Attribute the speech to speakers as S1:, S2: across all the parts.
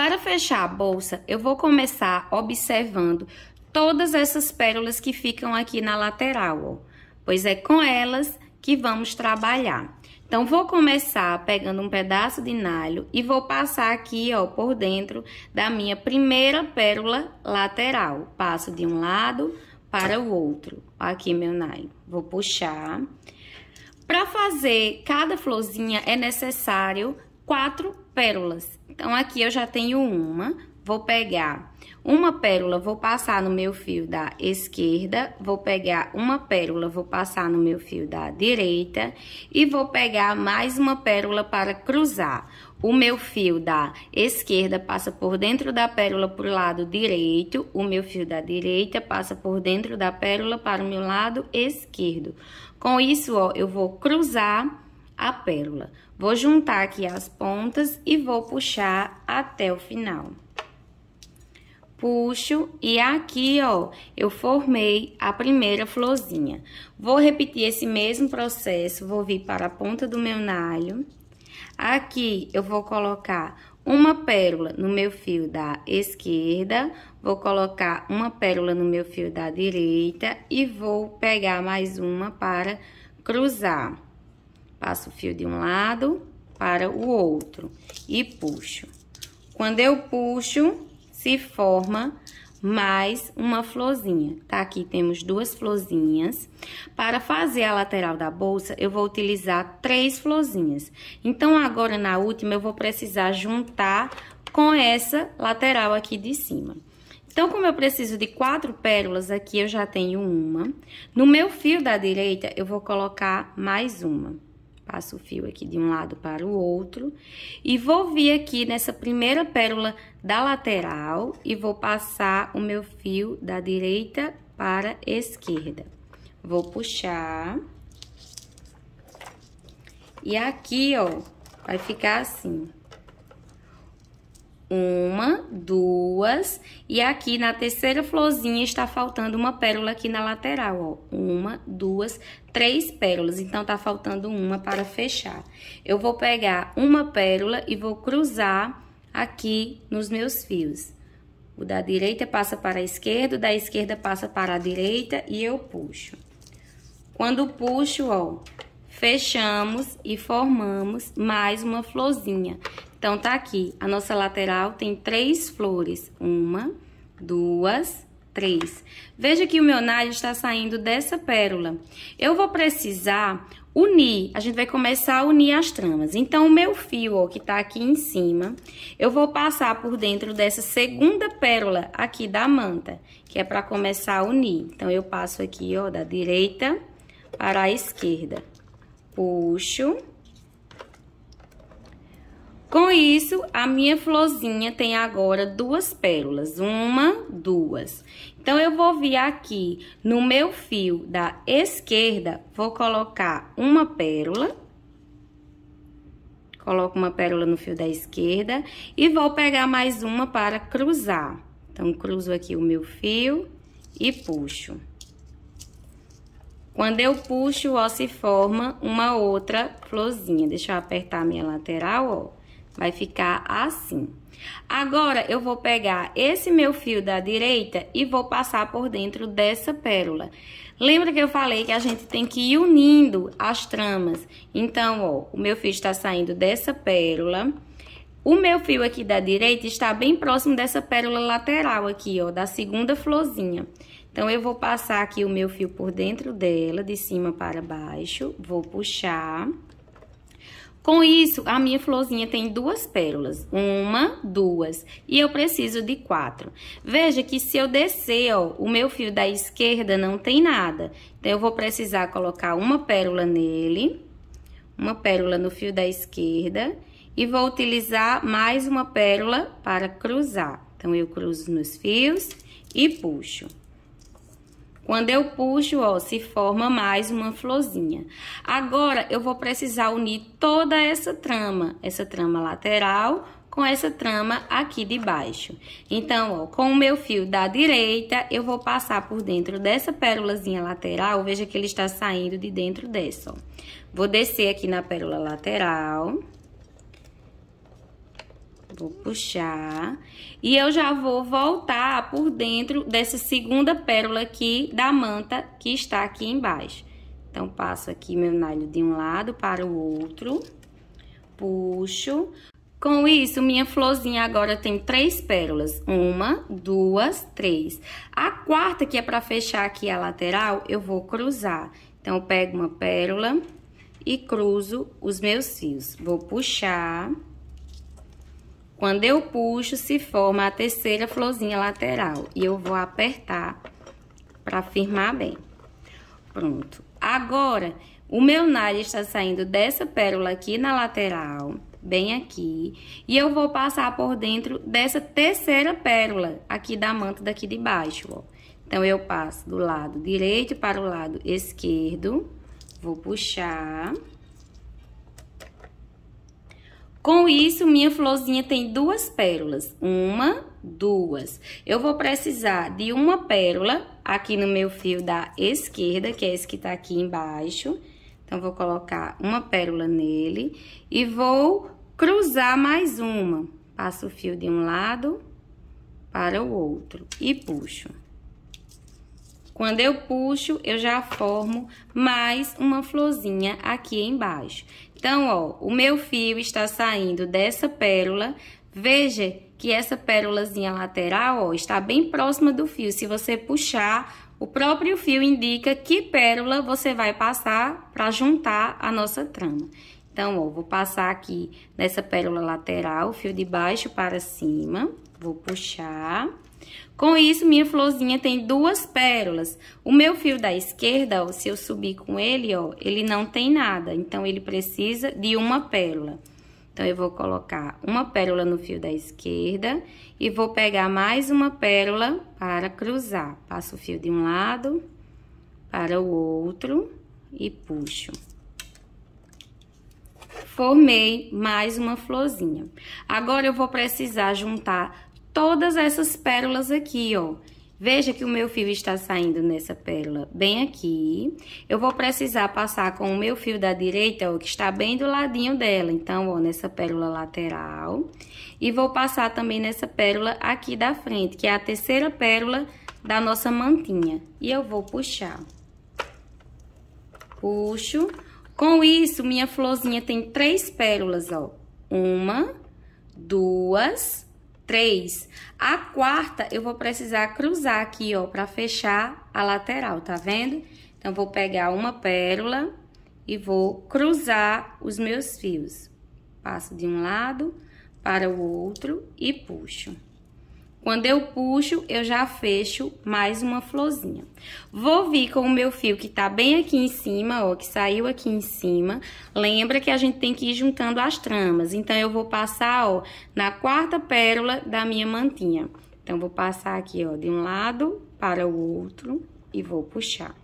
S1: Para fechar a bolsa, eu vou começar observando todas essas pérolas que ficam aqui na lateral, ó, pois é com elas que vamos trabalhar. Então, vou começar pegando um pedaço de nalho e vou passar aqui, ó, por dentro da minha primeira pérola lateral. Passo de um lado para o outro. Aqui, meu nalho. Vou puxar. Para fazer cada florzinha, é necessário quatro pérolas. Então, aqui eu já tenho uma, vou pegar uma pérola, vou passar no meu fio da esquerda, vou pegar uma pérola, vou passar no meu fio da direita e vou pegar mais uma pérola para cruzar. O meu fio da esquerda passa por dentro da pérola para o lado direito, o meu fio da direita passa por dentro da pérola para o meu lado esquerdo. Com isso, ó, eu vou cruzar a pérola. Vou juntar aqui as pontas e vou puxar até o final. Puxo e aqui, ó, eu formei a primeira florzinha. Vou repetir esse mesmo processo, vou vir para a ponta do meu nalho. Aqui, eu vou colocar uma pérola no meu fio da esquerda, vou colocar uma pérola no meu fio da direita e vou pegar mais uma para cruzar. Passo o fio de um lado para o outro e puxo. Quando eu puxo, se forma mais uma florzinha, tá? Aqui temos duas florzinhas. Para fazer a lateral da bolsa, eu vou utilizar três florzinhas. Então, agora na última, eu vou precisar juntar com essa lateral aqui de cima. Então, como eu preciso de quatro pérolas aqui, eu já tenho uma. No meu fio da direita, eu vou colocar mais uma. Passo o fio aqui de um lado para o outro. E vou vir aqui nessa primeira pérola da lateral e vou passar o meu fio da direita para a esquerda. Vou puxar. E aqui, ó, vai ficar assim uma, duas, e aqui na terceira florzinha está faltando uma pérola aqui na lateral, ó. Uma, duas, três pérolas, então tá faltando uma para fechar. Eu vou pegar uma pérola e vou cruzar aqui nos meus fios. O da direita passa para a esquerda, o da esquerda passa para a direita e eu puxo. Quando puxo, ó, fechamos e formamos mais uma florzinha. Então, tá aqui, a nossa lateral tem três flores, uma, duas, três. Veja que o meu nalho está saindo dessa pérola. Eu vou precisar unir, a gente vai começar a unir as tramas. Então, o meu fio, ó, que tá aqui em cima, eu vou passar por dentro dessa segunda pérola aqui da manta, que é para começar a unir. Então, eu passo aqui, ó, da direita para a esquerda puxo. Com isso, a minha florzinha tem agora duas pérolas. Uma, duas. Então, eu vou vir aqui no meu fio da esquerda, vou colocar uma pérola. Coloco uma pérola no fio da esquerda e vou pegar mais uma para cruzar. Então, cruzo aqui o meu fio e puxo. Quando eu puxo, ó, se forma uma outra florzinha. Deixa eu apertar a minha lateral, ó. Vai ficar assim. Agora, eu vou pegar esse meu fio da direita e vou passar por dentro dessa pérola. Lembra que eu falei que a gente tem que ir unindo as tramas? Então, ó, o meu fio está saindo dessa pérola. O meu fio aqui da direita está bem próximo dessa pérola lateral aqui, ó, da segunda florzinha. Então, eu vou passar aqui o meu fio por dentro dela, de cima para baixo, vou puxar. Com isso, a minha florzinha tem duas pérolas, uma, duas, e eu preciso de quatro. Veja que se eu descer, ó, o meu fio da esquerda não tem nada, então eu vou precisar colocar uma pérola nele, uma pérola no fio da esquerda, e vou utilizar mais uma pérola para cruzar. Então, eu cruzo nos fios e puxo. Quando eu puxo, ó, se forma mais uma florzinha. Agora, eu vou precisar unir toda essa trama, essa trama lateral com essa trama aqui de baixo. Então, ó, com o meu fio da direita, eu vou passar por dentro dessa pérolazinha lateral, veja que ele está saindo de dentro dessa, ó. Vou descer aqui na pérola lateral... Vou puxar. E eu já vou voltar por dentro dessa segunda pérola aqui da manta que está aqui embaixo. Então, passo aqui meu nalho de um lado para o outro. Puxo. Com isso, minha florzinha agora tem três pérolas. Uma, duas, três. A quarta, que é para fechar aqui a lateral, eu vou cruzar. Então, eu pego uma pérola e cruzo os meus fios. Vou puxar... Quando eu puxo, se forma a terceira florzinha lateral. E eu vou apertar pra firmar bem. Pronto. Agora, o meu nariz está saindo dessa pérola aqui na lateral, bem aqui. E eu vou passar por dentro dessa terceira pérola aqui da manta daqui de baixo, ó. Então, eu passo do lado direito para o lado esquerdo. Vou puxar... Com isso, minha florzinha tem duas pérolas. Uma, duas. Eu vou precisar de uma pérola aqui no meu fio da esquerda, que é esse que tá aqui embaixo. Então, vou colocar uma pérola nele e vou cruzar mais uma. Passo o fio de um lado para o outro e puxo. Quando eu puxo, eu já formo mais uma florzinha aqui embaixo. Então, ó, o meu fio está saindo dessa pérola. Veja que essa pérolazinha lateral, ó, está bem próxima do fio. Se você puxar, o próprio fio indica que pérola você vai passar para juntar a nossa trama. Então, ó, vou passar aqui nessa pérola lateral, fio de baixo para cima, vou puxar. Com isso, minha florzinha tem duas pérolas. O meu fio da esquerda, ó, se eu subir com ele, ó, ele não tem nada. Então, ele precisa de uma pérola. Então, eu vou colocar uma pérola no fio da esquerda e vou pegar mais uma pérola para cruzar. Passo o fio de um lado para o outro e puxo formei mais uma florzinha. Agora, eu vou precisar juntar todas essas pérolas aqui, ó. Veja que o meu fio está saindo nessa pérola bem aqui. Eu vou precisar passar com o meu fio da direita, ó, que está bem do ladinho dela. Então, ó, nessa pérola lateral. E vou passar também nessa pérola aqui da frente, que é a terceira pérola da nossa mantinha. E eu vou puxar. Puxo. Com isso, minha florzinha tem três pérolas, ó. Uma, duas, três três. A quarta, eu vou precisar cruzar aqui, ó, pra fechar a lateral, tá vendo? Então, vou pegar uma pérola e vou cruzar os meus fios. Passo de um lado para o outro e puxo. Quando eu puxo, eu já fecho mais uma florzinha. Vou vir com o meu fio que tá bem aqui em cima, ó, que saiu aqui em cima. Lembra que a gente tem que ir juntando as tramas. Então, eu vou passar, ó, na quarta pérola da minha mantinha. Então, vou passar aqui, ó, de um lado para o outro e vou puxar.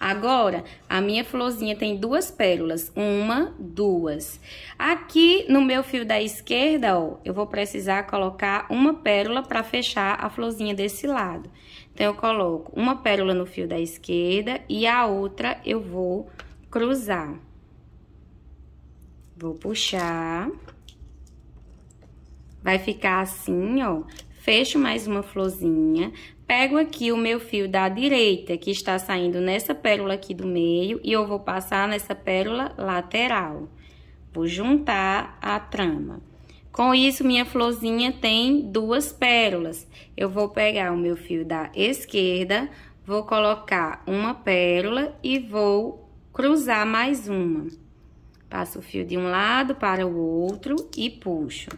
S1: Agora, a minha florzinha tem duas pérolas. Uma, duas. Aqui no meu fio da esquerda, ó, eu vou precisar colocar uma pérola para fechar a florzinha desse lado. Então, eu coloco uma pérola no fio da esquerda e a outra eu vou cruzar. Vou puxar. Vai ficar assim, ó. Fecho mais uma florzinha, Pego aqui o meu fio da direita, que está saindo nessa pérola aqui do meio, e eu vou passar nessa pérola lateral. Vou juntar a trama. Com isso, minha florzinha tem duas pérolas. Eu vou pegar o meu fio da esquerda, vou colocar uma pérola e vou cruzar mais uma. Passo o fio de um lado para o outro e puxo.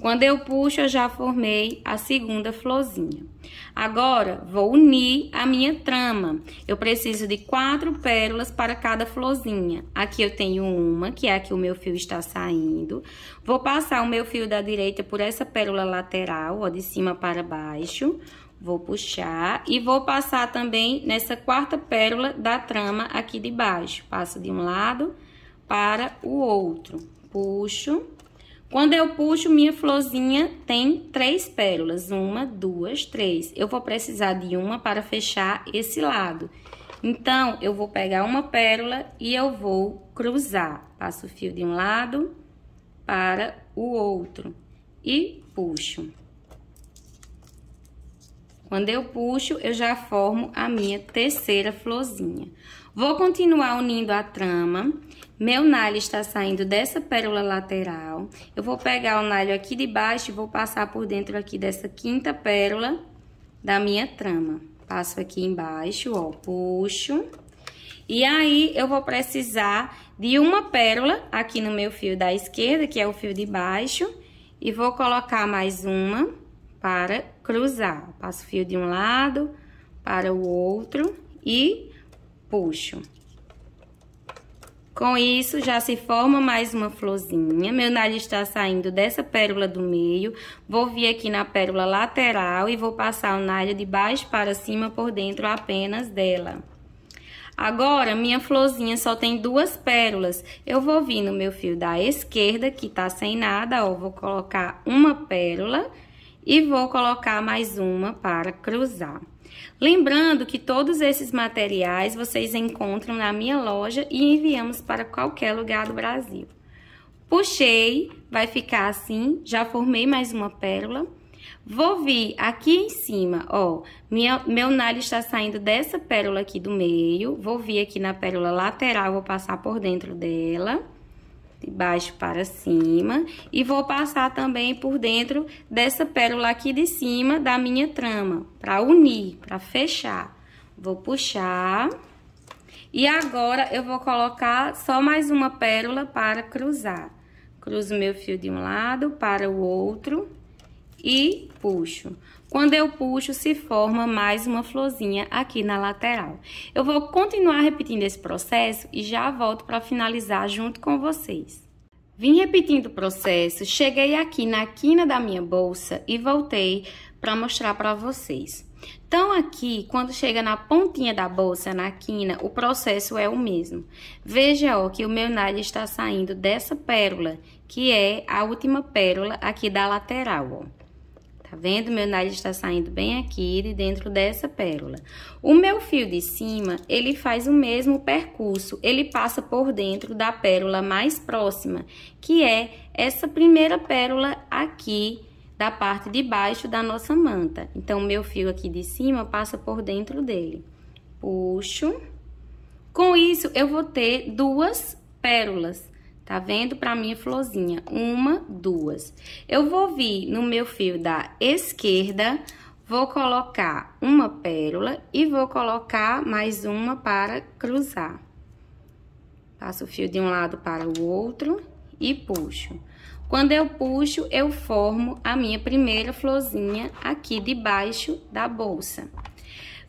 S1: Quando eu puxo, eu já formei a segunda florzinha. Agora, vou unir a minha trama. Eu preciso de quatro pérolas para cada florzinha. Aqui eu tenho uma, que é a que o meu fio está saindo. Vou passar o meu fio da direita por essa pérola lateral, ó, de cima para baixo. Vou puxar e vou passar também nessa quarta pérola da trama aqui de baixo. Passo de um lado para o outro. Puxo quando eu puxo minha florzinha, tem três pérolas. Uma, duas, três. Eu vou precisar de uma para fechar esse lado. Então, eu vou pegar uma pérola e eu vou cruzar. Passo o fio de um lado para o outro e puxo. Quando eu puxo, eu já formo a minha terceira florzinha. Vou continuar unindo a trama. Meu nalho está saindo dessa pérola lateral. Eu vou pegar o nalho aqui de baixo e vou passar por dentro aqui dessa quinta pérola da minha trama. Passo aqui embaixo, ó, puxo. E aí, eu vou precisar de uma pérola aqui no meu fio da esquerda, que é o fio de baixo. E vou colocar mais uma para cruzar. Passo fio de um lado para o outro e puxo. Com isso, já se forma mais uma florzinha. Meu nariz está saindo dessa pérola do meio. Vou vir aqui na pérola lateral e vou passar o nalho de baixo para cima por dentro apenas dela. Agora, minha florzinha só tem duas pérolas. Eu vou vir no meu fio da esquerda, que tá sem nada, ó. Vou colocar uma pérola e vou colocar mais uma para cruzar. Lembrando que todos esses materiais vocês encontram na minha loja e enviamos para qualquer lugar do Brasil. Puxei, vai ficar assim, já formei mais uma pérola. Vou vir aqui em cima, ó, minha, meu nalho está saindo dessa pérola aqui do meio, vou vir aqui na pérola lateral, vou passar por dentro dela de baixo para cima. E vou passar também por dentro dessa pérola aqui de cima da minha trama, para unir, para fechar. Vou puxar. E agora, eu vou colocar só mais uma pérola para cruzar. Cruzo meu fio de um lado para o outro e puxo. Quando eu puxo, se forma mais uma florzinha aqui na lateral. Eu vou continuar repetindo esse processo e já volto para finalizar junto com vocês. Vim repetindo o processo, cheguei aqui na quina da minha bolsa e voltei para mostrar para vocês. Então, aqui, quando chega na pontinha da bolsa, na quina, o processo é o mesmo. Veja, ó, que o meu nalho está saindo dessa pérola, que é a última pérola aqui da lateral, ó. Tá vendo? Meu nariz está saindo bem aqui de dentro dessa pérola. O meu fio de cima, ele faz o mesmo percurso. Ele passa por dentro da pérola mais próxima, que é essa primeira pérola aqui da parte de baixo da nossa manta. Então, meu fio aqui de cima passa por dentro dele. Puxo. Com isso, eu vou ter duas pérolas. Tá vendo? Pra minha florzinha. Uma, duas. Eu vou vir no meu fio da esquerda, vou colocar uma pérola e vou colocar mais uma para cruzar. Passo o fio de um lado para o outro e puxo. Quando eu puxo, eu formo a minha primeira florzinha aqui debaixo da bolsa.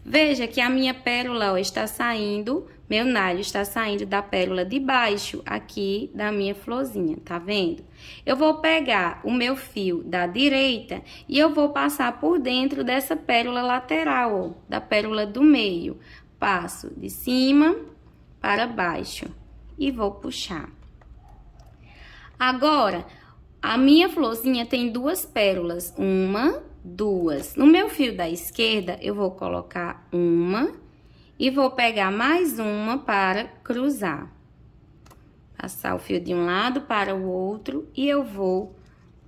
S1: Veja que a minha pérola ó, está saindo meu nalho está saindo da pérola de baixo aqui da minha florzinha, tá vendo? Eu vou pegar o meu fio da direita e eu vou passar por dentro dessa pérola lateral, ó, da pérola do meio. Passo de cima para baixo e vou puxar. Agora, a minha florzinha tem duas pérolas, uma, duas. No meu fio da esquerda, eu vou colocar uma e vou pegar mais uma para cruzar. Passar o fio de um lado para o outro e eu vou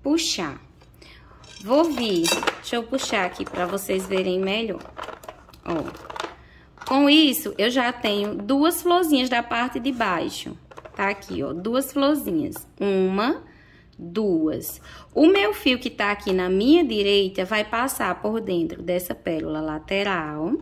S1: puxar. Vou vir, deixa eu puxar aqui para vocês verem melhor. Ó. Com isso, eu já tenho duas florzinhas da parte de baixo. Tá aqui, ó, duas florzinhas. Uma, duas. O meu fio que tá aqui na minha direita vai passar por dentro dessa pérola lateral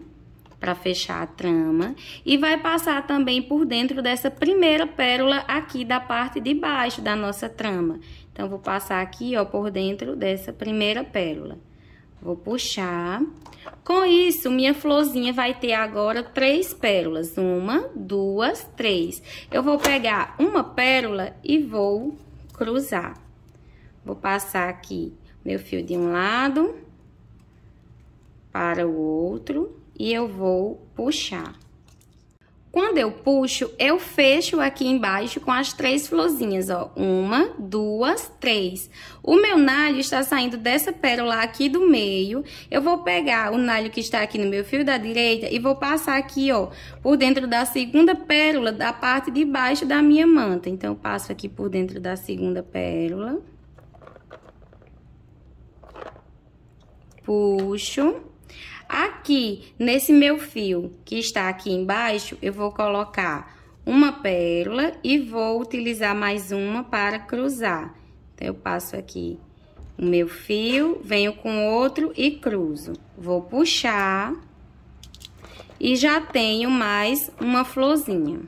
S1: para fechar a trama. E vai passar também por dentro dessa primeira pérola aqui da parte de baixo da nossa trama. Então, vou passar aqui, ó, por dentro dessa primeira pérola. Vou puxar. Com isso, minha florzinha vai ter agora três pérolas. Uma, duas, três. Eu vou pegar uma pérola e vou cruzar. Vou passar aqui meu fio de um lado para o outro e eu vou puxar. Quando eu puxo, eu fecho aqui embaixo com as três florzinhas, ó. Uma, duas, três. O meu nalho está saindo dessa pérola aqui do meio. Eu vou pegar o nalho que está aqui no meu fio da direita e vou passar aqui, ó, por dentro da segunda pérola da parte de baixo da minha manta. Então, eu passo aqui por dentro da segunda pérola. Puxo. Aqui, nesse meu fio que está aqui embaixo, eu vou colocar uma pérola e vou utilizar mais uma para cruzar. Então, eu passo aqui o meu fio, venho com outro e cruzo. Vou puxar e já tenho mais uma florzinha.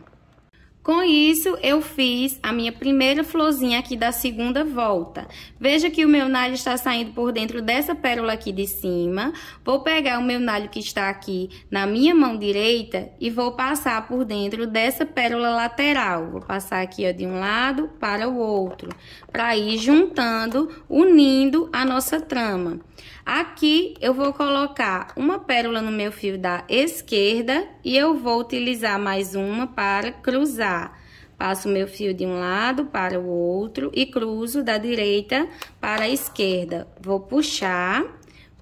S1: Com isso, eu fiz a minha primeira florzinha aqui da segunda volta. Veja que o meu nalho está saindo por dentro dessa pérola aqui de cima. Vou pegar o meu nalho que está aqui na minha mão direita e vou passar por dentro dessa pérola lateral. Vou passar aqui ó, de um lado para o outro, para ir juntando, unindo a nossa trama. Aqui eu vou colocar uma pérola no meu fio da esquerda e eu vou utilizar mais uma para cruzar. Passo meu fio de um lado para o outro e cruzo da direita para a esquerda. Vou puxar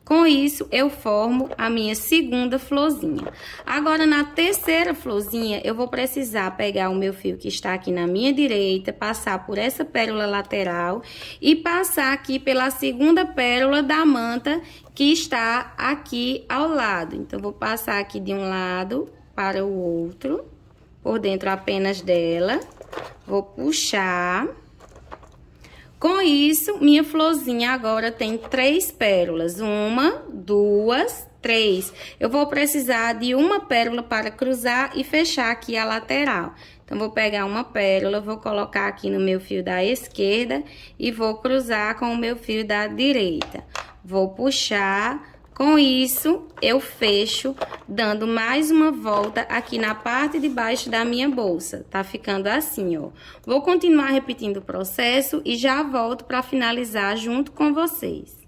S1: com isso, eu formo a minha segunda florzinha. Agora, na terceira florzinha, eu vou precisar pegar o meu fio que está aqui na minha direita, passar por essa pérola lateral e passar aqui pela segunda pérola da manta que está aqui ao lado. Então, vou passar aqui de um lado para o outro, por dentro apenas dela. Vou puxar... Com isso, minha florzinha agora tem três pérolas. Uma, duas, três. Eu vou precisar de uma pérola para cruzar e fechar aqui a lateral. Então, vou pegar uma pérola, vou colocar aqui no meu fio da esquerda e vou cruzar com o meu fio da direita. Vou puxar, com isso, eu fecho dando mais uma volta aqui na parte de baixo da minha bolsa. Tá ficando assim, ó. Vou continuar repetindo o processo e já volto para finalizar junto com vocês.